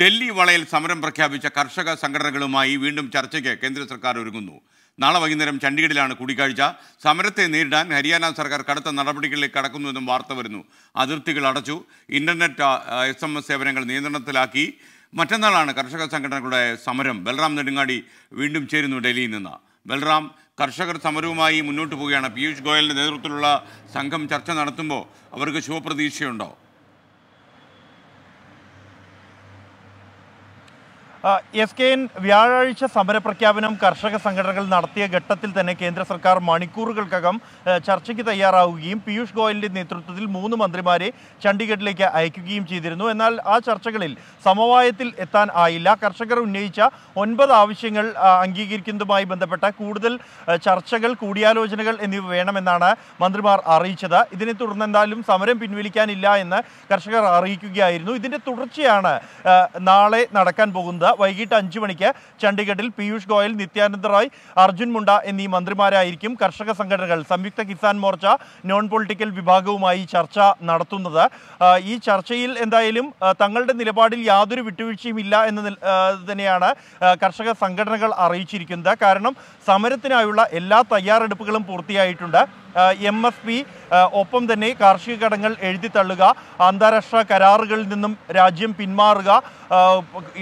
ഡൽഹി വളയിൽ സമരം പ്രഖ്യാപിച്ച കർഷക സംഘടനകളുമായി വീണ്ടും ചർച്ചയ്ക്ക് കേന്ദ്ര സർക്കാർ ഒരുങ്ങുന്നു നാളെ വൈകുന്നേരം ചണ്ഡീഗഡിലാണ് കൂടിക്കാഴ്ച സമരത്തെ നേരിടാൻ ഹരിയാന സർക്കാർ കടുത്ത നടപടികളിലേക്ക് കടക്കുന്നുവെന്നും വാർത്ത വരുന്നു അതിർത്തികൾ അടച്ചു ഇന്റർനെറ്റ് എസ് എം എസ് സേവനങ്ങൾ നിയന്ത്രണത്തിലാക്കി മറ്റന്നാളാണ് കർഷക സംഘടനകളുടെ സമരം ബൽറാം നെടുങ്ങാടി വീണ്ടും ചേരുന്നു ഡൽഹിയിൽ നിന്ന് ബൽറാം കർഷകർ സമരവുമായി മുന്നോട്ട് പോവുകയാണ് പീയൂഷ് ഗോയലിൻ്റെ നേതൃത്വത്തിലുള്ള സംഘം ചർച്ച നടത്തുമ്പോൾ അവർക്ക് ശുഭപ്രതീക്ഷയുണ്ടോ എസ് കെ എൻ വ്യാഴാഴ്ച സമരപ്രഖ്യാപനം കർഷക സംഘടനകൾ നടത്തിയ ഘട്ടത്തിൽ തന്നെ കേന്ദ്ര സർക്കാർ മണിക്കൂറുകൾക്കകം ചർച്ചയ്ക്ക് തയ്യാറാവുകയും പീയൂഷ് ഗോയലിൻ്റെ നേതൃത്വത്തിൽ മൂന്ന് മന്ത്രിമാരെ ചണ്ഡീഗഡിലേക്ക് അയക്കുകയും ചെയ്തിരുന്നു എന്നാൽ ആ ചർച്ചകളിൽ സമവായത്തിൽ എത്താൻ ആയില്ല കർഷകർ ഉന്നയിച്ച ഒൻപത് ആവശ്യങ്ങൾ അംഗീകരിക്കുന്നതുമായി ബന്ധപ്പെട്ട കൂടുതൽ ചർച്ചകൾ കൂടിയാലോചനകൾ എന്നിവ വേണമെന്നാണ് മന്ത്രിമാർ അറിയിച്ചത് ഇതിനെ തുടർന്ന് എന്തായാലും സമരം പിൻവലിക്കാനില്ല എന്ന് കർഷകർ അറിയിക്കുകയായിരുന്നു ഇതിന്റെ തുടർച്ചയാണ് നാളെ നടക്കാൻ പോകുന്നത് വൈകിട്ട് അഞ്ചു മണിക്ക് ചണ്ഡിഗഡിൽ പീയൂഷ് ഗോയൽ നിത്യാനന്ദ റോയ് അർജുൻ മുണ്ട എന്നീ മന്ത്രിമാരായിരിക്കും കർഷക സംഘടനകൾ സംയുക്ത കിസാൻ മോർച്ച നോൺ പൊളിറ്റിക്കൽ വിഭാഗവുമായി ചർച്ച നടത്തുന്നത് ഈ ചർച്ചയിൽ എന്തായാലും തങ്ങളുടെ നിലപാടിൽ യാതൊരു വിട്ടുവീഴ്ചയും ഇല്ല എന്ന് തന്നെയാണ് കർഷക സംഘടനകൾ അറിയിച്ചിരിക്കുന്നത് കാരണം സമരത്തിനായുള്ള എല്ലാ തയ്യാറെടുപ്പുകളും പൂർത്തിയായിട്ടുണ്ട് എം എസ് പി ഒപ്പം തന്നെ കാർഷിക കടങ്ങൾ എഴുതിത്തള്ളുക അന്താരാഷ്ട്ര കരാറുകളിൽ നിന്നും രാജ്യം പിന്മാറുക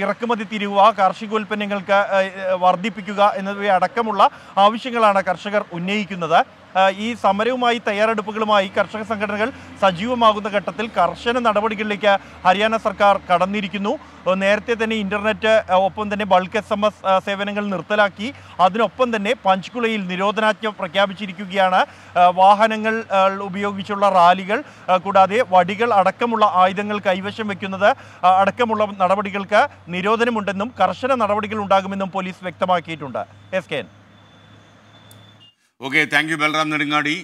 ഇറക്കുമതി തിരിവുക കാർഷിക ഉൽപ്പന്നങ്ങൾക്ക് വർദ്ധിപ്പിക്കുക എന്നിവയടക്കമുള്ള ആവശ്യങ്ങളാണ് കർഷകർ ഉന്നയിക്കുന്നത് ഈ സമരവുമായി തയ്യാറെടുപ്പുകളുമായി കർഷക സംഘടനകൾ സജീവമാകുന്ന ഘട്ടത്തിൽ കർശന നടപടികളിലേക്ക് ഹരിയാന സർക്കാർ കടന്നിരിക്കുന്നു നേരത്തെ തന്നെ ഇൻ്റർനെറ്റ് ഒപ്പം തന്നെ ബൾക്ക് എസ് എം എസ് സേവനങ്ങൾ നിർത്തലാക്കി അതിനൊപ്പം തന്നെ പഞ്ച്കുളയിൽ നിരോധനാജ്ഞ പ്രഖ്യാപിച്ചിരിക്കുകയാണ് വാഹനങ്ങൾ ഉപയോഗിച്ചുള്ള റാലികൾ കൂടാതെ വടികൾ അടക്കമുള്ള ആയുധങ്ങൾ കൈവശം വെക്കുന്നത് അടക്കമുള്ള നടപടികൾക്ക് നിരോധനമുണ്ടെന്നും കർശന നടപടികൾ ഉണ്ടാകുമെന്നും പോലീസ് വ്യക്തമാക്കിയിട്ടുണ്ട് S K okay thank you Balram Nedungadi